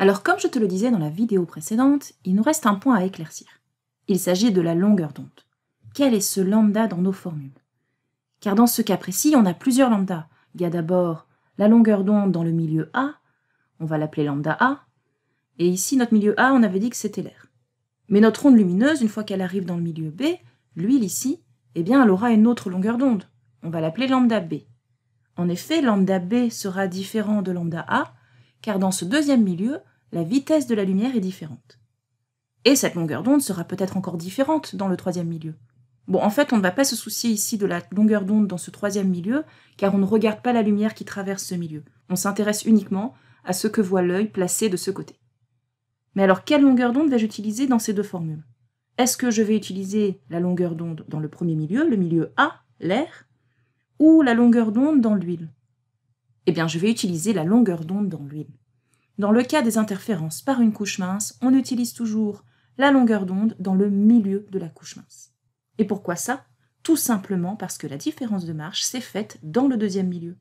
Alors comme je te le disais dans la vidéo précédente, il nous reste un point à éclaircir. Il s'agit de la longueur d'onde. Quel est ce lambda dans nos formules Car dans ce cas précis, on a plusieurs lambdas. Il y a d'abord la longueur d'onde dans le milieu A, on va l'appeler lambda A, et ici notre milieu A, on avait dit que c'était l'air. Mais notre onde lumineuse, une fois qu'elle arrive dans le milieu B, l'huile ici, eh bien elle aura une autre longueur d'onde. On va l'appeler lambda B. En effet, lambda B sera différent de lambda A, car dans ce deuxième milieu, la vitesse de la lumière est différente. Et cette longueur d'onde sera peut-être encore différente dans le troisième milieu. Bon, en fait, on ne va pas se soucier ici de la longueur d'onde dans ce troisième milieu, car on ne regarde pas la lumière qui traverse ce milieu. On s'intéresse uniquement à ce que voit l'œil placé de ce côté. Mais alors, quelle longueur d'onde vais-je utiliser dans ces deux formules Est-ce que je vais utiliser la longueur d'onde dans le premier milieu, le milieu A, l'air, ou la longueur d'onde dans l'huile Eh bien, je vais utiliser la longueur d'onde dans l'huile. Dans le cas des interférences par une couche mince, on utilise toujours la longueur d'onde dans le milieu de la couche mince. Et pourquoi ça Tout simplement parce que la différence de marche s'est faite dans le deuxième milieu.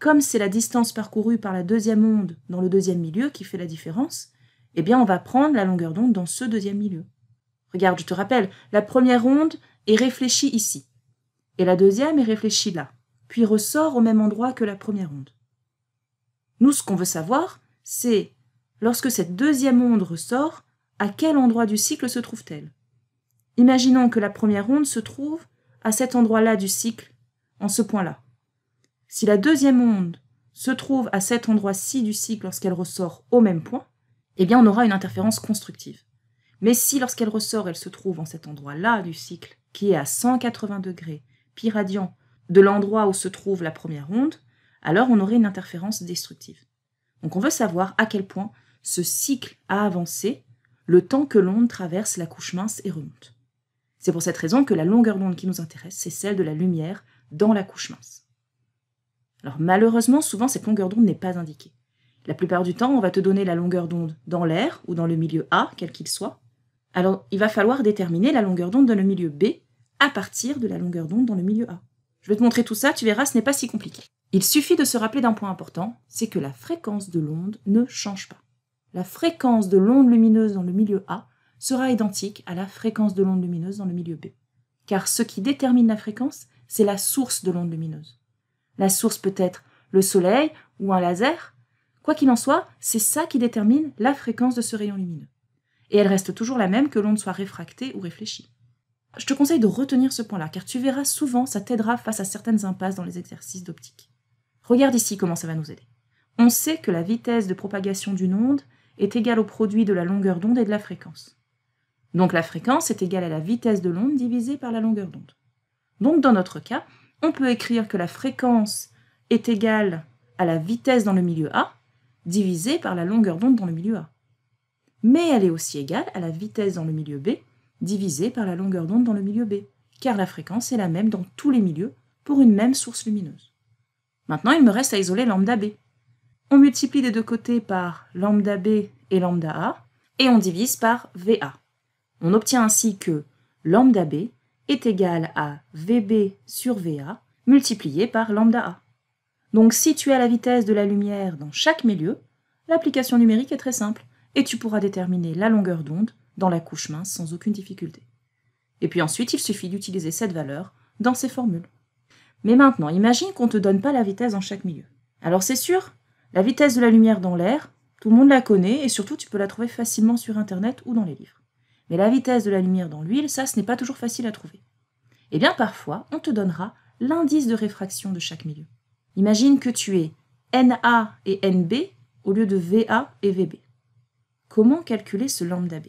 Comme c'est la distance parcourue par la deuxième onde dans le deuxième milieu qui fait la différence, eh bien on va prendre la longueur d'onde dans ce deuxième milieu. Regarde, je te rappelle, la première onde est réfléchie ici, et la deuxième est réfléchie là, puis ressort au même endroit que la première onde. Nous, ce qu'on veut savoir, c'est lorsque cette deuxième onde ressort, à quel endroit du cycle se trouve-t-elle Imaginons que la première onde se trouve à cet endroit-là du cycle, en ce point-là. Si la deuxième onde se trouve à cet endroit-ci du cycle lorsqu'elle ressort au même point, eh bien on aura une interférence constructive. Mais si lorsqu'elle ressort, elle se trouve en cet endroit-là du cycle, qui est à 180 degrés, pi radian, de l'endroit où se trouve la première onde, alors on aurait une interférence destructive. Donc on veut savoir à quel point ce cycle a avancé le temps que l'onde traverse la couche mince et remonte. C'est pour cette raison que la longueur d'onde qui nous intéresse, c'est celle de la lumière dans la couche mince. Alors malheureusement, souvent cette longueur d'onde n'est pas indiquée. La plupart du temps, on va te donner la longueur d'onde dans l'air ou dans le milieu A, quel qu'il soit. Alors il va falloir déterminer la longueur d'onde dans le milieu B à partir de la longueur d'onde dans le milieu A. Je vais te montrer tout ça, tu verras, ce n'est pas si compliqué. Il suffit de se rappeler d'un point important, c'est que la fréquence de l'onde ne change pas. La fréquence de l'onde lumineuse dans le milieu A sera identique à la fréquence de l'onde lumineuse dans le milieu B. Car ce qui détermine la fréquence, c'est la source de l'onde lumineuse. La source peut être le soleil ou un laser. Quoi qu'il en soit, c'est ça qui détermine la fréquence de ce rayon lumineux. Et elle reste toujours la même que l'onde soit réfractée ou réfléchie. Je te conseille de retenir ce point-là, car tu verras souvent ça t'aidera face à certaines impasses dans les exercices d'optique. Regarde ici comment ça va nous aider. On sait que la vitesse de propagation d'une onde est égale au produit de la longueur d'onde et de la fréquence. Donc la fréquence est égale à la vitesse de l'onde divisée par la longueur d'onde. Donc dans notre cas, on peut écrire que la fréquence est égale à la vitesse dans le milieu A divisée par la longueur d'onde dans le milieu A. Mais elle est aussi égale à la vitesse dans le milieu B divisée par la longueur d'onde dans le milieu B, car la fréquence est la même dans tous les milieux pour une même source lumineuse. Maintenant, il me reste à isoler lambda b. On multiplie des deux côtés par lambda b et lambda a, et on divise par VA. On obtient ainsi que lambda b est égal à VB sur VA multiplié par lambda a. Donc si tu as la vitesse de la lumière dans chaque milieu, l'application numérique est très simple et tu pourras déterminer la longueur d'onde dans la couche mince sans aucune difficulté. Et puis ensuite, il suffit d'utiliser cette valeur dans ces formules. Mais maintenant, imagine qu'on ne te donne pas la vitesse dans chaque milieu. Alors c'est sûr, la vitesse de la lumière dans l'air, tout le monde la connaît et surtout tu peux la trouver facilement sur Internet ou dans les livres. Mais la vitesse de la lumière dans l'huile, ça, ce n'est pas toujours facile à trouver. Eh bien parfois, on te donnera l'indice de réfraction de chaque milieu. Imagine que tu es NA et NB au lieu de VA et VB. Comment calculer ce lambda B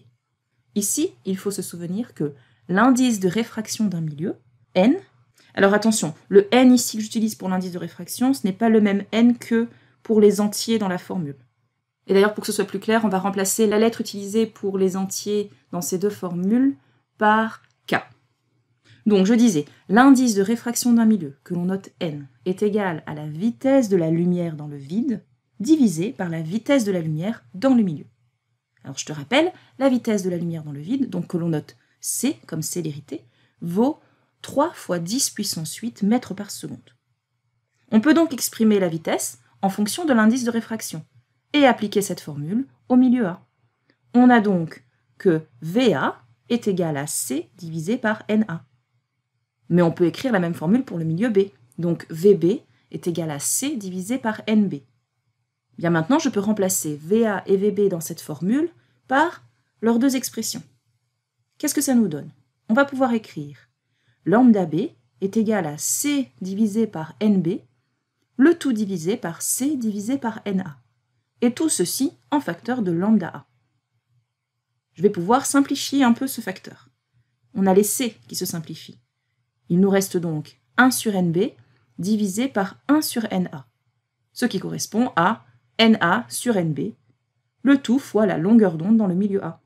Ici, il faut se souvenir que l'indice de réfraction d'un milieu, N, alors attention, le n ici que j'utilise pour l'indice de réfraction, ce n'est pas le même n que pour les entiers dans la formule. Et d'ailleurs, pour que ce soit plus clair, on va remplacer la lettre utilisée pour les entiers dans ces deux formules par k. Donc je disais, l'indice de réfraction d'un milieu, que l'on note n, est égal à la vitesse de la lumière dans le vide, divisé par la vitesse de la lumière dans le milieu. Alors je te rappelle, la vitesse de la lumière dans le vide, donc que l'on note c comme célérité, vaut 3 fois 10 puissance 8 mètres par seconde. On peut donc exprimer la vitesse en fonction de l'indice de réfraction et appliquer cette formule au milieu A. On a donc que VA est égal à C divisé par NA. Mais on peut écrire la même formule pour le milieu B. Donc VB est égal à C divisé par NB. Bien maintenant, je peux remplacer VA et VB dans cette formule par leurs deux expressions. Qu'est-ce que ça nous donne On va pouvoir écrire lambda b est égal à c divisé par nb, le tout divisé par c divisé par na, et tout ceci en facteur de lambda a. Je vais pouvoir simplifier un peu ce facteur. On a les c qui se simplifient. Il nous reste donc 1 sur nb divisé par 1 sur na, ce qui correspond à na sur nb, le tout fois la longueur d'onde dans le milieu A.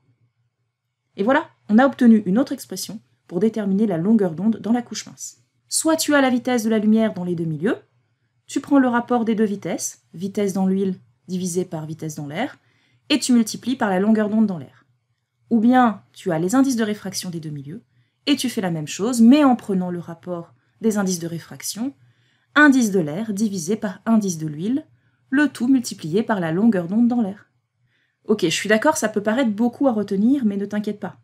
Et voilà, on a obtenu une autre expression pour déterminer la longueur d'onde dans la couche mince. Soit tu as la vitesse de la lumière dans les deux milieux, tu prends le rapport des deux vitesses, vitesse dans l'huile divisée par vitesse dans l'air, et tu multiplies par la longueur d'onde dans l'air. Ou bien tu as les indices de réfraction des deux milieux, et tu fais la même chose, mais en prenant le rapport des indices de réfraction, indice de l'air divisé par indice de l'huile, le tout multiplié par la longueur d'onde dans l'air. Ok, je suis d'accord, ça peut paraître beaucoup à retenir, mais ne t'inquiète pas.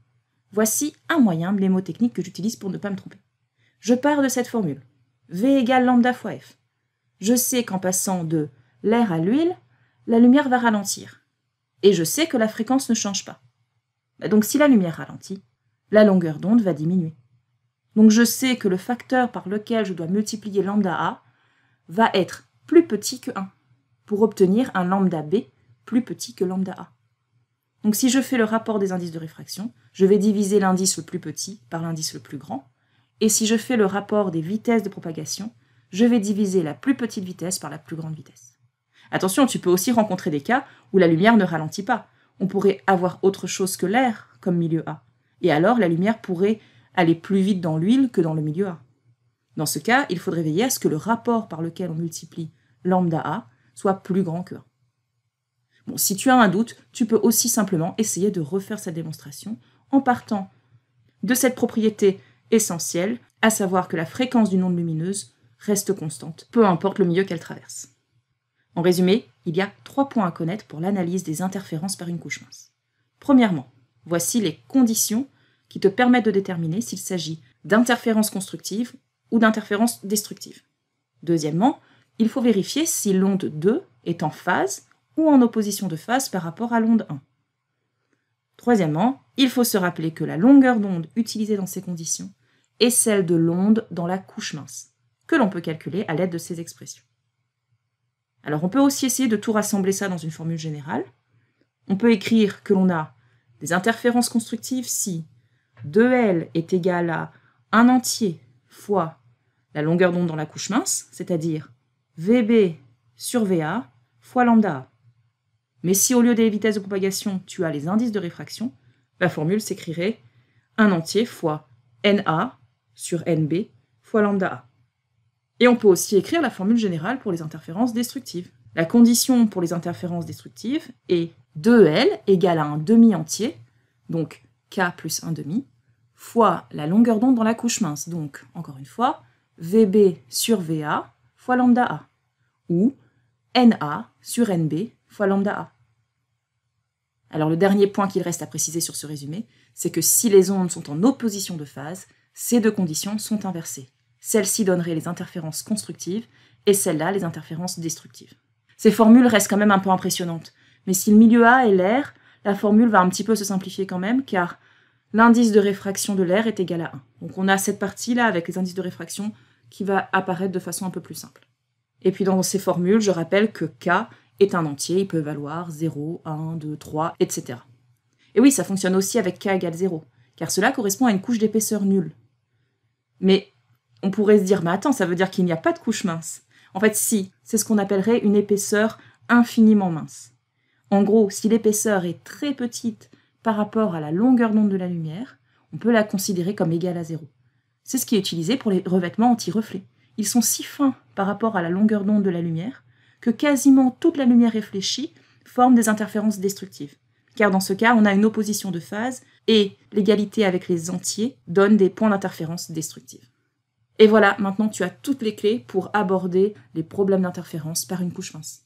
Voici un moyen mnémotechnique que j'utilise pour ne pas me tromper. Je pars de cette formule. V égale lambda fois F. Je sais qu'en passant de l'air à l'huile, la lumière va ralentir. Et je sais que la fréquence ne change pas. Bah, donc si la lumière ralentit, la longueur d'onde va diminuer. Donc je sais que le facteur par lequel je dois multiplier lambda A va être plus petit que 1 pour obtenir un lambda B plus petit que lambda A. Donc si je fais le rapport des indices de réfraction, je vais diviser l'indice le plus petit par l'indice le plus grand. Et si je fais le rapport des vitesses de propagation, je vais diviser la plus petite vitesse par la plus grande vitesse. Attention, tu peux aussi rencontrer des cas où la lumière ne ralentit pas. On pourrait avoir autre chose que l'air comme milieu A. Et alors la lumière pourrait aller plus vite dans l'huile que dans le milieu A. Dans ce cas, il faudrait veiller à ce que le rapport par lequel on multiplie lambda A soit plus grand que 1 si tu as un doute, tu peux aussi simplement essayer de refaire cette démonstration en partant de cette propriété essentielle, à savoir que la fréquence d'une onde lumineuse reste constante, peu importe le milieu qu'elle traverse. En résumé, il y a trois points à connaître pour l'analyse des interférences par une couche mince. Premièrement, voici les conditions qui te permettent de déterminer s'il s'agit d'interférences constructives ou d'interférences destructives. Deuxièmement, il faut vérifier si l'onde 2 est en phase ou en opposition de phase par rapport à l'onde 1. Troisièmement, il faut se rappeler que la longueur d'onde utilisée dans ces conditions est celle de l'onde dans la couche mince, que l'on peut calculer à l'aide de ces expressions. Alors on peut aussi essayer de tout rassembler ça dans une formule générale. On peut écrire que l'on a des interférences constructives si 2L est égal à 1 entier fois la longueur d'onde dans la couche mince, c'est-à-dire VB sur VA fois lambda mais si au lieu des vitesses de propagation, tu as les indices de réfraction, la formule s'écrirait 1 entier fois Na sur Nb fois lambda A. Et on peut aussi écrire la formule générale pour les interférences destructives. La condition pour les interférences destructives est 2L égale à un demi entier, donc K plus 1 demi, fois la longueur d'onde dans la couche mince, donc encore une fois, VB sur VA fois lambda A, ou NA sur NB fois lambda A. Alors le dernier point qu'il reste à préciser sur ce résumé, c'est que si les ondes sont en opposition de phase, ces deux conditions sont inversées. celles ci donnerait les interférences constructives et celles là les interférences destructives. Ces formules restent quand même un peu impressionnantes, mais si le milieu A est l'air, la formule va un petit peu se simplifier quand même, car l'indice de réfraction de l'air est égal à 1. Donc on a cette partie-là avec les indices de réfraction qui va apparaître de façon un peu plus simple. Et puis dans ces formules, je rappelle que K est un entier, il peut valoir 0, 1, 2, 3, etc. Et oui, ça fonctionne aussi avec k égal 0, car cela correspond à une couche d'épaisseur nulle. Mais on pourrait se dire, mais attends, ça veut dire qu'il n'y a pas de couche mince. En fait, si, c'est ce qu'on appellerait une épaisseur infiniment mince. En gros, si l'épaisseur est très petite par rapport à la longueur d'onde de la lumière, on peut la considérer comme égale à 0. C'est ce qui est utilisé pour les revêtements anti-reflets. Ils sont si fins par rapport à la longueur d'onde de la lumière que quasiment toute la lumière réfléchie forme des interférences destructives. Car dans ce cas, on a une opposition de phase et l'égalité avec les entiers donne des points d'interférence destructives. Et voilà, maintenant tu as toutes les clés pour aborder les problèmes d'interférence par une couche mince.